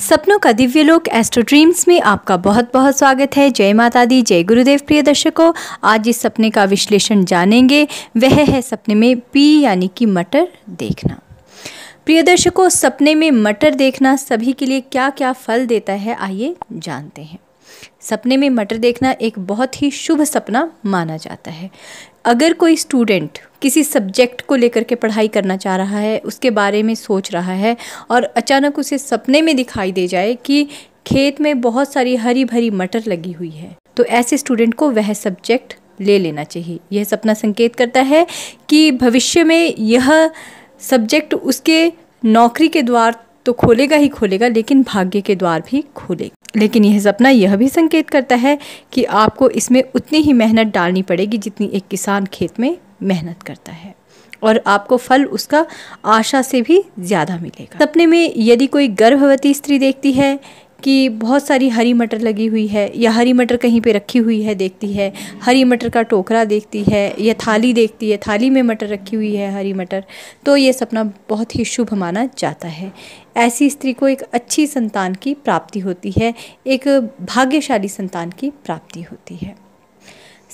सपनों का दिव्य लोक एस्ट्रो ड्रीम्स में आपका बहुत बहुत स्वागत है जय माता दी जय गुरुदेव प्रिय दर्शकों आज इस सपने का विश्लेषण जानेंगे वह है सपने में पी यानी कि मटर देखना प्रिय दर्शकों सपने में मटर देखना सभी के लिए क्या क्या फल देता है आइए जानते हैं सपने में मटर देखना एक बहुत ही शुभ सपना माना जाता है अगर कोई स्टूडेंट किसी सब्जेक्ट को लेकर के पढ़ाई करना चाह रहा है उसके बारे में सोच रहा है और अचानक उसे सपने में दिखाई दे जाए कि खेत में बहुत सारी हरी भरी मटर लगी हुई है तो ऐसे स्टूडेंट को वह सब्जेक्ट ले लेना चाहिए यह सपना संकेत करता है कि भविष्य में यह सब्जेक्ट उसके नौकरी के द्वार तो खोलेगा ही खोलेगा लेकिन भाग्य के द्वार भी खोलेगा लेकिन यह सपना यह भी संकेत करता है कि आपको इसमें उतनी ही मेहनत डालनी पड़ेगी जितनी एक किसान खेत में मेहनत करता है और आपको फल उसका आशा से भी ज़्यादा मिलेगा सपने में यदि कोई गर्भवती स्त्री देखती है कि बहुत सारी हरी मटर लगी हुई है या हरी मटर कहीं पे रखी हुई है देखती है हरी मटर का टोकरा देखती है या थाली देखती है थाली में मटर रखी हुई है हरी मटर तो ये सपना बहुत ही शुभ माना जाता है ऐसी स्त्री को एक अच्छी संतान की प्राप्ति होती है एक भाग्यशाली संतान की प्राप्ति होती है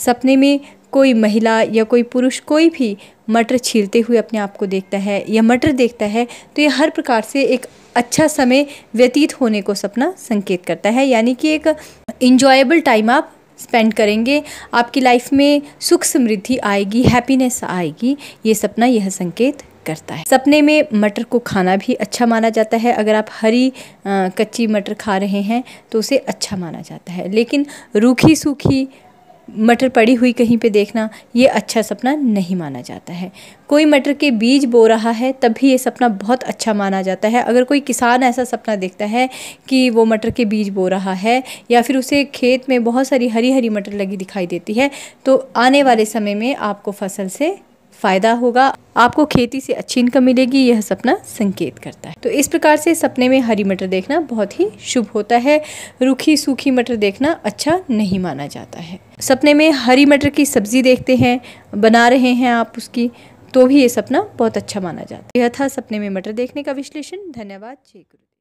सपने में कोई महिला या कोई पुरुष कोई भी मटर छीलते हुए अपने आप को देखता है या मटर देखता है तो यह हर प्रकार से एक अच्छा समय व्यतीत होने को सपना संकेत करता है यानी कि एक इंजॉयबल टाइम आप स्पेंड करेंगे आपकी लाइफ में सुख समृद्धि आएगी हैप्पीनेस आएगी ये सपना यह संकेत करता है सपने में मटर को खाना भी अच्छा माना जाता है अगर आप हरी आ, कच्ची मटर खा रहे हैं तो उसे अच्छा माना जाता है लेकिन रूखी सूखी मटर पड़ी हुई कहीं पे देखना ये अच्छा सपना नहीं माना जाता है कोई मटर के बीज बो रहा है तब भी ये सपना बहुत अच्छा माना जाता है अगर कोई किसान ऐसा सपना देखता है कि वो मटर के बीज बो रहा है या फिर उसे खेत में बहुत सारी हरी हरी मटर लगी दिखाई देती है तो आने वाले समय में आपको फसल से फ़ायदा होगा आपको खेती से अच्छी इनकम मिलेगी यह सपना संकेत करता है तो इस प्रकार से सपने में हरी मटर देखना बहुत ही शुभ होता है रूखी सूखी मटर देखना अच्छा नहीं माना जाता है सपने में हरी मटर की सब्जी देखते हैं बना रहे हैं आप उसकी तो भी ये सपना बहुत अच्छा माना जाता है यह था सपने में मटर देखने का विश्लेषण धन्यवाद जय गुरु